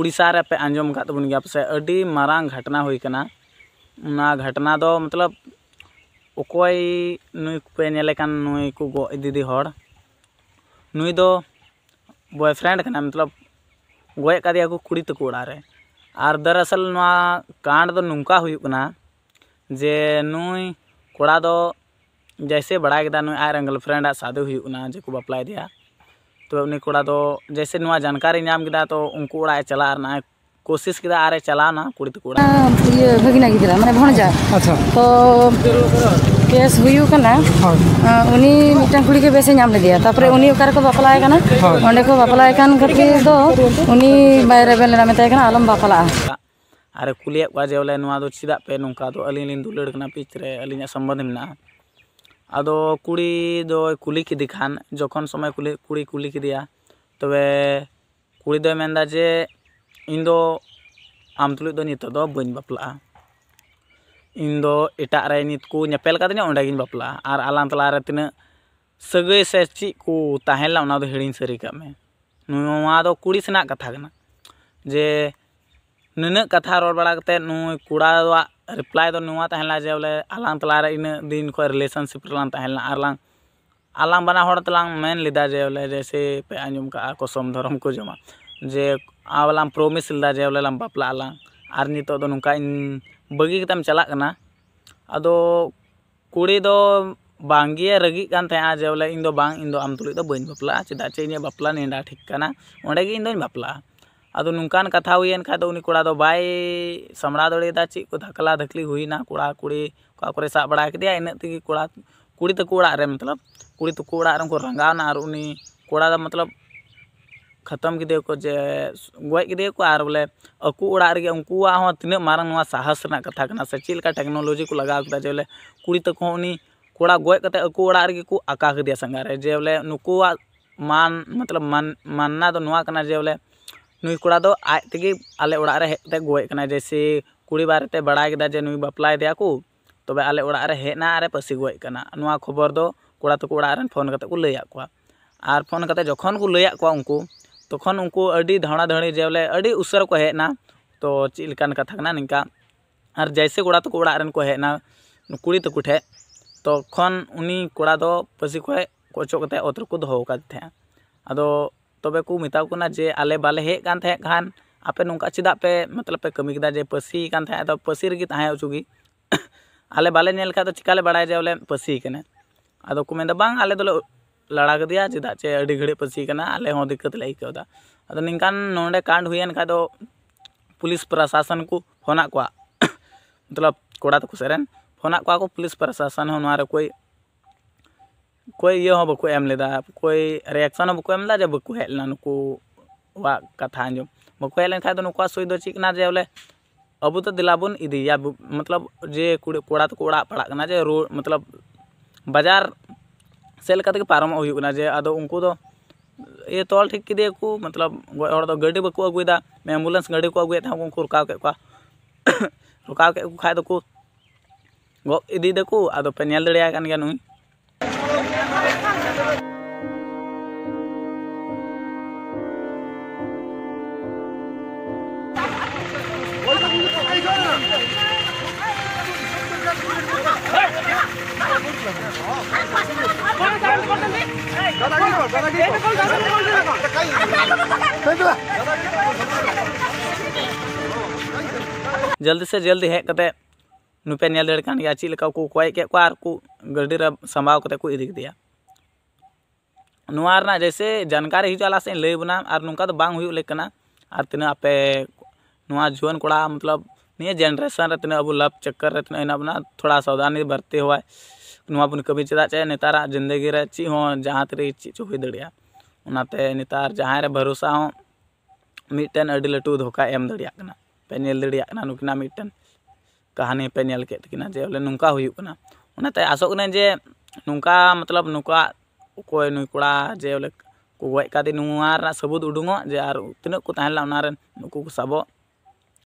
उड़ीसा रे पे आंजम का अड़ी मारंग घटना हुई करना ना घटना दो मतलब ओकोय नुई पे नेले कान नुई को गो दीदी हड़ नुई दो बॉयफ्रेंड कना मतलब गोय का दिया को कुड़ी तक उड़ा रे और दरअसल ना कांड दो नुका हुई करना जे नुई कोड़ा दो जैसे बड़ा आयरन गर्लफ्रेंड शादी जो दिया तो उन्हें कोड़ा दो तो, जैसे नुआ जानकारी नाम किया तो उनको ओड़ा चला रहा कोशिश किया आरे ना कुड़ी तो ओड़ा हाँ, ये भगिना गिदरा माने भणजा अच्छा तो केस हुई हुयु कना हाँ। हाँ, उन्हीं मिटन कुड़ी के बेसे नाम ले दिया तापरे उन्हीं उकार को बापला आएगा ना और देखो बापला आएगा ना करके तो उन्हीं बायरे रेवेल ना मेताए कना आलम बापला आरे कुलिया वाजे वाले नुआ दो तो चिदा पे नुका दो तो अलिन लिन दुलड़ कना पिचरे अलिन संबंध में ना अद कुड़ी कुली की खान जख समय कुड़ी कुली की तबे कुड़ी मेनदा जे इन आम तुलुद बपला इन एटारे नित कोपेल अंडेगी बापला और आलान तलारे तना सग से चीकना हिड़ी सारी कमें कुड़ी सेना कथा जे नुना कथा रड़ बड़ा कड़ा रिप्लै बोले आलान तला इन दिन खो रिलेशनशिप आलान आलान बना तला मेन लिदा जेबले जैसे पे आजम का कसम धरम को जमा जे आलाम प्रमिस लिदा जेबले बापला आलान और नित नौका बगीम चलना अद कुड़ी दो बांगे रगीत जेबले इन बांग इन आम तुल बापला चेदा चे इन बापला निंडा ठीक करना अंडे इन बापला अब नुकान कथा हुई तो उनी कोड़ा दो तो बाय सामड़ा दड़ेदा चे को धकला धकली हुई ना कोड़ा कुड़ी कोड़ा कुरे साब बड़ा कदिया इन तक तो कोड़ा कुड़ी तक रे मतलब कुड़ी तक को रंगावना और उनी कोड़ा मतलब खत्म कदे को जे गज कदे को और बोले अकूरगे उनको तीना मारंग साहस कथा करना से चलका टेक्नोलॉजी को लगवा कदा जे बोले कुड़ी तक कोड़ा गजते अकूरगे को आका कदिया संगारे जे बोले नुक मान मतलब मान मानना तो जे बोले नुई कड़ा आज तक आल हेते गजे जैसे कुड़ी बारे बड़ा जे नुई बापला दे तब तो आले हेना और पसी गए खबर दो कड़ा तक ओरें फोन को लैक और फोन करते जख को लैक उनको तक उनको धड़ा धड़ी जे बोले उसर को हेना तो चलकर कथा निका और जैसे कड़ा तक ओर को हेना कुड़ी तक ठे तो खन उन्नी कड़ा पासी खोच कत को दौक अद तब को मिता को जे आले बाले हेकान खान आपे नौका चेदा पे मतलब पे कमी जे पसी कान पसी तो पसी रही आले बाले नल खा तो बड़ा जे बोले पसी कने अद को बांग आले दो लड़ा चेदा चे अड़ी घड़ी पसी कना आले हम दिक्कत ले आईकोदा अद निकान नोडे कांड हुई तो पुलिस प्रशासन को फोन को मतलब कोड़ा तो कुसेरन फोन को पुलिस प्रशासन कोई कोई ये हो बकु एम लेदा कोई रिएक्शन हो बकु एम ला जे बकु हेल ना नुकु वा कथा जो बकु हेल खा दनु तो कुआ सोई दो चिक ना जे बोले अब तो दिलाबुन इदि या मतलब जे कुड़ा कोड़ा तो कोड़ा पड़ा कना जे रो मतलब बाजार सेल कत के पारम होयु कना जे आदो उनको तो ये तोल ठीक कि देकु मतलब और तो गड़ी बकु अगुदा मैं एम्बुलेंस गड़ी को अगुए था उनको रुकाव के कुआ रुकाव के कु खा दकु तो गो इदि देकु आदो पेनियल दड़िया कन के नु जल्दी से जल्दी हेज कते नुपे नल दे कान गया चीज को कोय के को आर को रे कते को दिया जैसे जानकारी हिजला से लय बना और नुका तो बांग हुयो लेकना और आपे कोड़ा मतलब नहीं जनरेशन रे लाभ अब चक्कर रे थोड़ा सावधानी बरते हवा नुआ बन कभी चदा चाहे नेतारा जिंदगी रे ची हो जहां तरी चीज हुई दड़िया ᱚᱱᱟᱛᱮ ᱱᱮᱛᱟᱨ ᱡᱟᱦᱟᱸᱭ ᱨᱮ ᱵᱷᱚᱨᱥᱟ ᱦᱚᱸ ᱢᱤᱫᱴᱮᱱ ᱟᱹᱰᱤ ᱞᱟᱹᱴᱩ ᱫᱷᱳᱠᱟᱭ ᱮᱢ ᱫᱟᱲᱮᱭᱟᱜ ᱠᱟᱱᱟ ᱯᱮ ᱧᱮᱞ ᱫᱟᱲᱮᱭᱟᱜ ᱠᱟᱱᱟ ᱱᱩᱠᱤᱱᱟᱜ ᱢᱤᱫᱴᱮᱱ ᱠᱟᱹᱦᱱᱤ ᱯᱮ ᱧᱮᱞ ᱠᱮᱫ ᱛᱟᱹᱠᱤᱱᱟ ᱡᱮ ᱵᱚᱞᱮ ᱱᱚᱝᱠᱟ ᱦᱩᱭᱩᱜ ᱠᱟᱱᱟ ᱚᱱᱟᱛᱮ ᱟᱥᱚᱜ ᱠᱟᱹᱱᱟᱹᱧ ᱡᱮ ᱱᱚᱝᱠᱟ ᱢᱚᱛᱞᱚᱵ ᱱᱚᱝᱠᱟ ᱚᱠᱚᱭ ᱱᱩᱭ ᱠᱚᱲᱟ ᱡᱮ ᱵᱚᱞᱮ ᱠᱚ ᱜᱚᱡ ᱠᱟᱫᱮ ᱱᱚᱣᱟ ᱨᱮᱱᱟᱜ ᱥᱟᱹᱵᱩᱫ ᱩᱰᱩᱝᱚᱜ ᱡᱮ ᱟᱨ ᱛᱤᱱᱟᱹᱜ ᱠᱚ ᱛᱟᱦᱮᱸ ᱞᱮᱱᱟ ᱚᱱᱟᱨᱮᱱ ᱱᱩᱠᱩ ᱠᱚ ᱥᱟᱵᱚᱜ